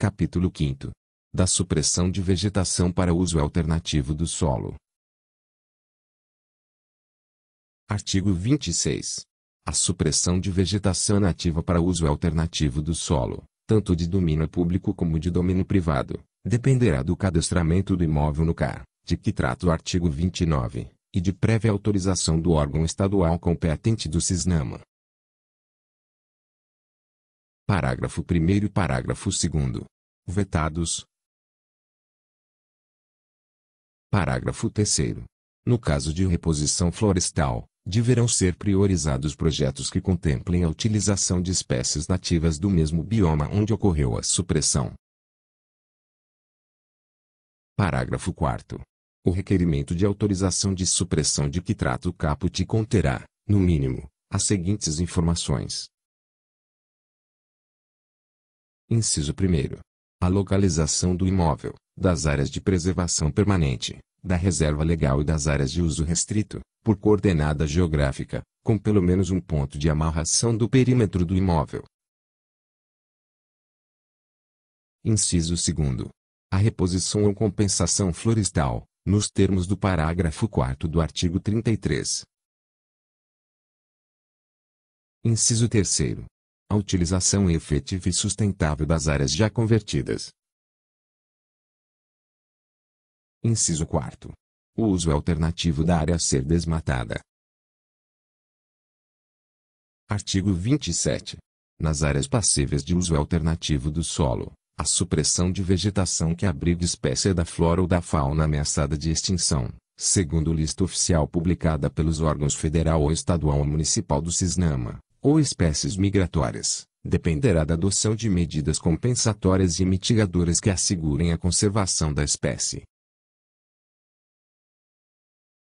Capítulo 5 Da supressão de vegetação para uso alternativo do solo. Artigo 26. A supressão de vegetação nativa para uso alternativo do solo, tanto de domínio público como de domínio privado, dependerá do cadastramento do imóvel no CAR, de que trata o artigo 29, e de prévia autorização do órgão estadual competente do CISNAMA. Parágrafo 1 e parágrafo 2. Vetados. Parágrafo 3. No caso de reposição florestal, deverão ser priorizados projetos que contemplem a utilização de espécies nativas do mesmo bioma onde ocorreu a supressão. Parágrafo 4. O requerimento de autorização de supressão de que trata o caput conterá, no mínimo, as seguintes informações. Inciso 1. A localização do imóvel, das áreas de preservação permanente, da reserva legal e das áreas de uso restrito, por coordenada geográfica, com pelo menos um ponto de amarração do perímetro do imóvel. Inciso 2. A reposição ou compensação florestal, nos termos do parágrafo 4 do artigo 33. Inciso 3 a utilização efetiva e sustentável das áreas já convertidas. Inciso 4. O uso alternativo da área a ser desmatada. Artigo 27. Nas áreas passíveis de uso alternativo do solo, a supressão de vegetação que abrigue espécie da flora ou da fauna ameaçada de extinção, segundo lista oficial publicada pelos órgãos federal ou estadual ou municipal do CISNAMA, ou espécies migratórias, dependerá da adoção de medidas compensatórias e mitigadoras que assegurem a conservação da espécie.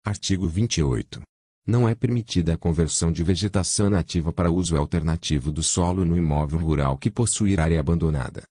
Artigo 28. Não é permitida a conversão de vegetação nativa para uso alternativo do solo no imóvel rural que possuir área abandonada,